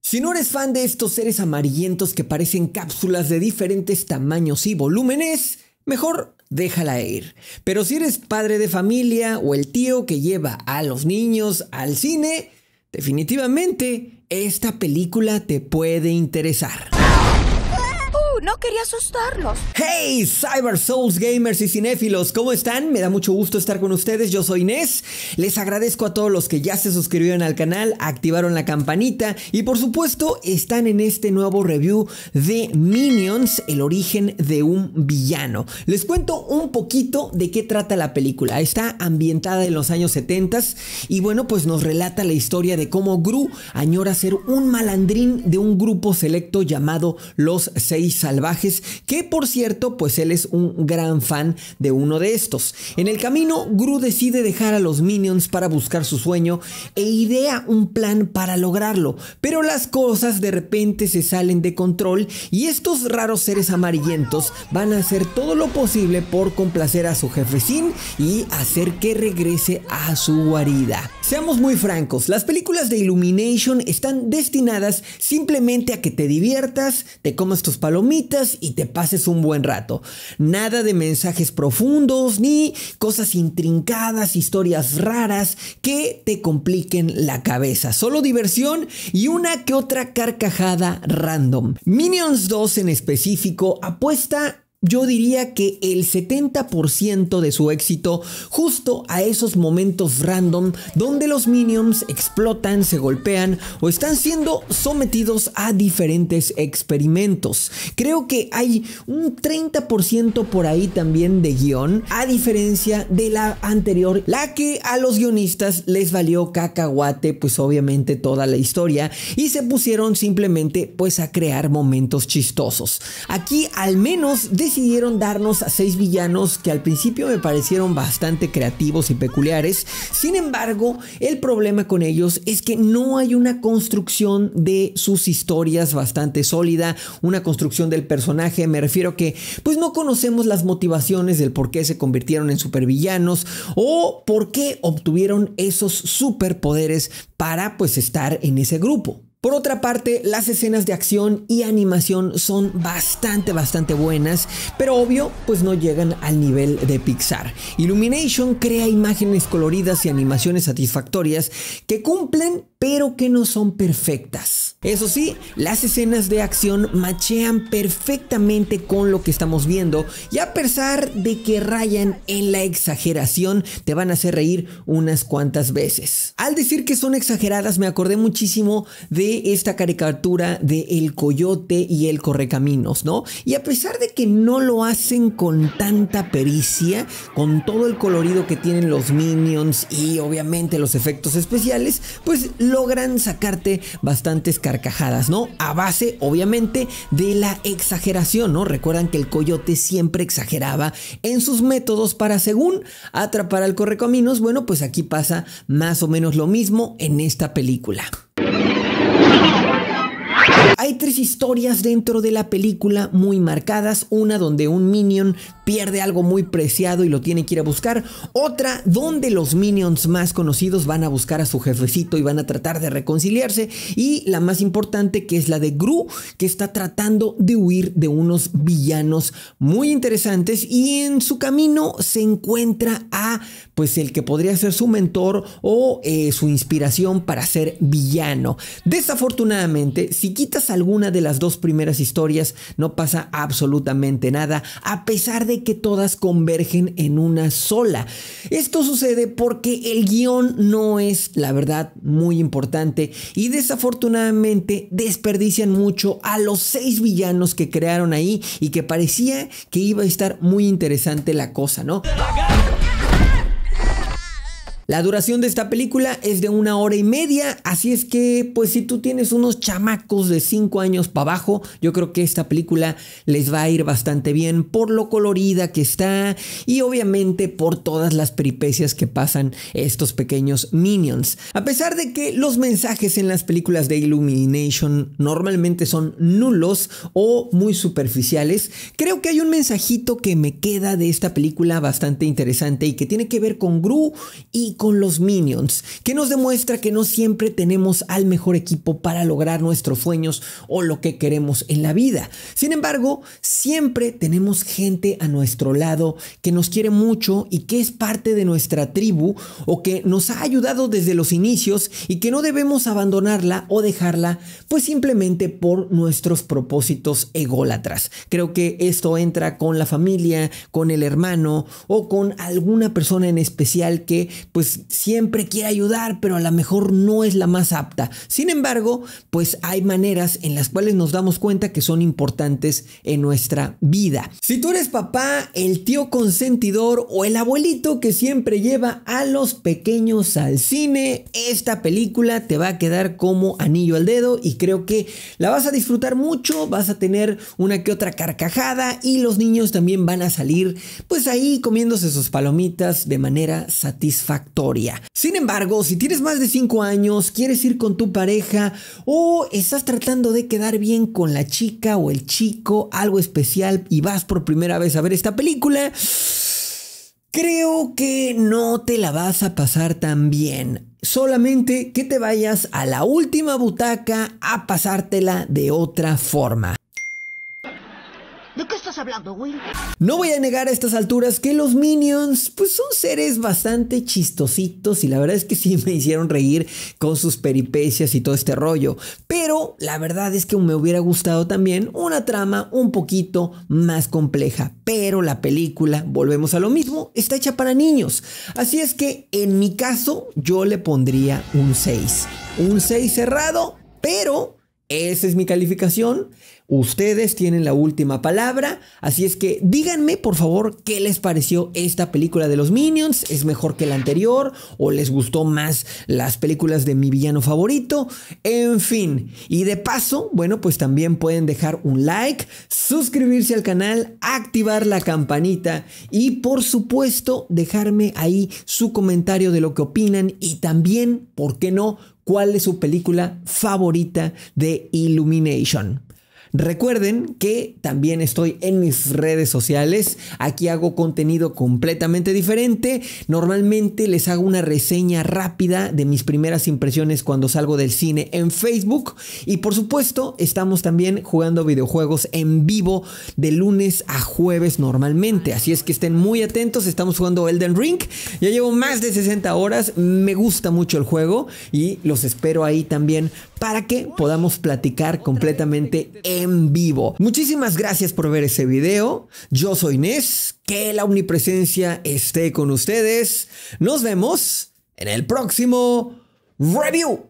Si no eres fan de estos seres amarillentos que parecen cápsulas de diferentes tamaños y volúmenes, mejor déjala ir. Pero si eres padre de familia o el tío que lleva a los niños al cine, definitivamente esta película te puede interesar. No quería asustarlos. ¡Hey, Cyber Souls gamers y cinéfilos! ¿Cómo están? Me da mucho gusto estar con ustedes. Yo soy Inés. Les agradezco a todos los que ya se suscribieron al canal, activaron la campanita y por supuesto están en este nuevo review de Minions, el origen de un villano. Les cuento un poquito de qué trata la película. Está ambientada en los años 70 y bueno, pues nos relata la historia de cómo Gru añora ser un malandrín de un grupo selecto llamado Los Seis que por cierto, pues él es un gran fan de uno de estos. En el camino, Gru decide dejar a los Minions para buscar su sueño e idea un plan para lograrlo, pero las cosas de repente se salen de control y estos raros seres amarillentos van a hacer todo lo posible por complacer a su jefe Sin y hacer que regrese a su guarida. Seamos muy francos, las películas de Illumination están destinadas simplemente a que te diviertas, te comas tus palomitas y te pases un buen rato. Nada de mensajes profundos ni cosas intrincadas, historias raras que te compliquen la cabeza. Solo diversión y una que otra carcajada random. Minions 2 en específico apuesta yo diría que el 70% de su éxito justo a esos momentos random donde los minions explotan, se golpean o están siendo sometidos a diferentes experimentos. Creo que hay un 30% por ahí también de guión, a diferencia de la anterior, la que a los guionistas les valió cacahuate pues obviamente toda la historia y se pusieron simplemente pues a crear momentos chistosos. Aquí al menos de decidieron darnos a seis villanos que al principio me parecieron bastante creativos y peculiares. Sin embargo, el problema con ellos es que no hay una construcción de sus historias bastante sólida, una construcción del personaje. Me refiero que, pues no conocemos las motivaciones del por qué se convirtieron en supervillanos o por qué obtuvieron esos superpoderes para pues estar en ese grupo. Por otra parte, las escenas de acción y animación son bastante, bastante buenas, pero obvio, pues no llegan al nivel de Pixar. Illumination crea imágenes coloridas y animaciones satisfactorias que cumplen, pero que no son perfectas. Eso sí, las escenas de acción machean perfectamente con lo que estamos viendo y a pesar de que rayan en la exageración, te van a hacer reír unas cuantas veces. Al decir que son exageradas, me acordé muchísimo de esta caricatura de El Coyote y el Correcaminos, ¿no? Y a pesar de que no lo hacen con tanta pericia, con todo el colorido que tienen los minions y obviamente los efectos especiales, pues logran sacarte bastantes carcajadas, ¿no? A base, obviamente, de la exageración, ¿no? Recuerdan que el coyote siempre exageraba en sus métodos para, según, atrapar al correcaminos. Bueno, pues aquí pasa más o menos lo mismo en esta película. Hay tres historias dentro de la película muy marcadas, una donde un minion pierde algo muy preciado y lo tiene que ir a buscar, otra donde los minions más conocidos van a buscar a su jefecito y van a tratar de reconciliarse, y la más importante que es la de Gru, que está tratando de huir de unos villanos muy interesantes y en su camino se encuentra a pues el que podría ser su mentor o eh, su inspiración para ser villano. Desafortunadamente, si quitas alguna de las dos primeras historias, no pasa absolutamente nada, a pesar de que todas convergen en una sola. Esto sucede porque el guión no es, la verdad, muy importante y desafortunadamente desperdician mucho a los seis villanos que crearon ahí y que parecía que iba a estar muy interesante la cosa, ¿no? La duración de esta película es de una hora y media, así es que pues si tú tienes unos chamacos de 5 años para abajo, yo creo que esta película les va a ir bastante bien por lo colorida que está y obviamente por todas las peripecias que pasan estos pequeños minions. A pesar de que los mensajes en las películas de Illumination normalmente son nulos o muy superficiales, creo que hay un mensajito que me queda de esta película bastante interesante y que tiene que ver con Gru y con los Minions, que nos demuestra que no siempre tenemos al mejor equipo para lograr nuestros sueños o lo que queremos en la vida. Sin embargo, siempre tenemos gente a nuestro lado que nos quiere mucho y que es parte de nuestra tribu o que nos ha ayudado desde los inicios y que no debemos abandonarla o dejarla pues simplemente por nuestros propósitos ególatras. Creo que esto entra con la familia, con el hermano o con alguna persona en especial que pues pues, siempre quiere ayudar, pero a lo mejor no es la más apta. Sin embargo, pues hay maneras en las cuales nos damos cuenta que son importantes en nuestra vida. Si tú eres papá, el tío consentidor o el abuelito que siempre lleva a los pequeños al cine, esta película te va a quedar como anillo al dedo y creo que la vas a disfrutar mucho, vas a tener una que otra carcajada y los niños también van a salir pues ahí comiéndose sus palomitas de manera satisfactoria. Sin embargo, si tienes más de 5 años, quieres ir con tu pareja o estás tratando de quedar bien con la chica o el chico, algo especial y vas por primera vez a ver esta película, creo que no te la vas a pasar tan bien. Solamente que te vayas a la última butaca a pasártela de otra forma. No voy a negar a estas alturas que los Minions, pues son seres bastante chistositos y la verdad es que sí me hicieron reír con sus peripecias y todo este rollo. Pero la verdad es que me hubiera gustado también una trama un poquito más compleja. Pero la película, volvemos a lo mismo, está hecha para niños. Así es que en mi caso yo le pondría un 6. Un 6 cerrado, pero esa es mi calificación. Ustedes tienen la última palabra, así es que díganme por favor qué les pareció esta película de los Minions, es mejor que la anterior o les gustó más las películas de mi villano favorito, en fin. Y de paso, bueno, pues también pueden dejar un like, suscribirse al canal, activar la campanita y por supuesto dejarme ahí su comentario de lo que opinan y también, ¿por qué no?, cuál es su película favorita de Illumination. Recuerden que también estoy en mis redes sociales. Aquí hago contenido completamente diferente. Normalmente les hago una reseña rápida de mis primeras impresiones cuando salgo del cine en Facebook. Y por supuesto, estamos también jugando videojuegos en vivo de lunes a jueves normalmente. Así es que estén muy atentos. Estamos jugando Elden Ring. Ya llevo más de 60 horas. Me gusta mucho el juego y los espero ahí también para que podamos platicar completamente en en vivo. Muchísimas gracias por ver ese video. Yo soy Nes. Que la omnipresencia esté con ustedes. Nos vemos en el próximo review.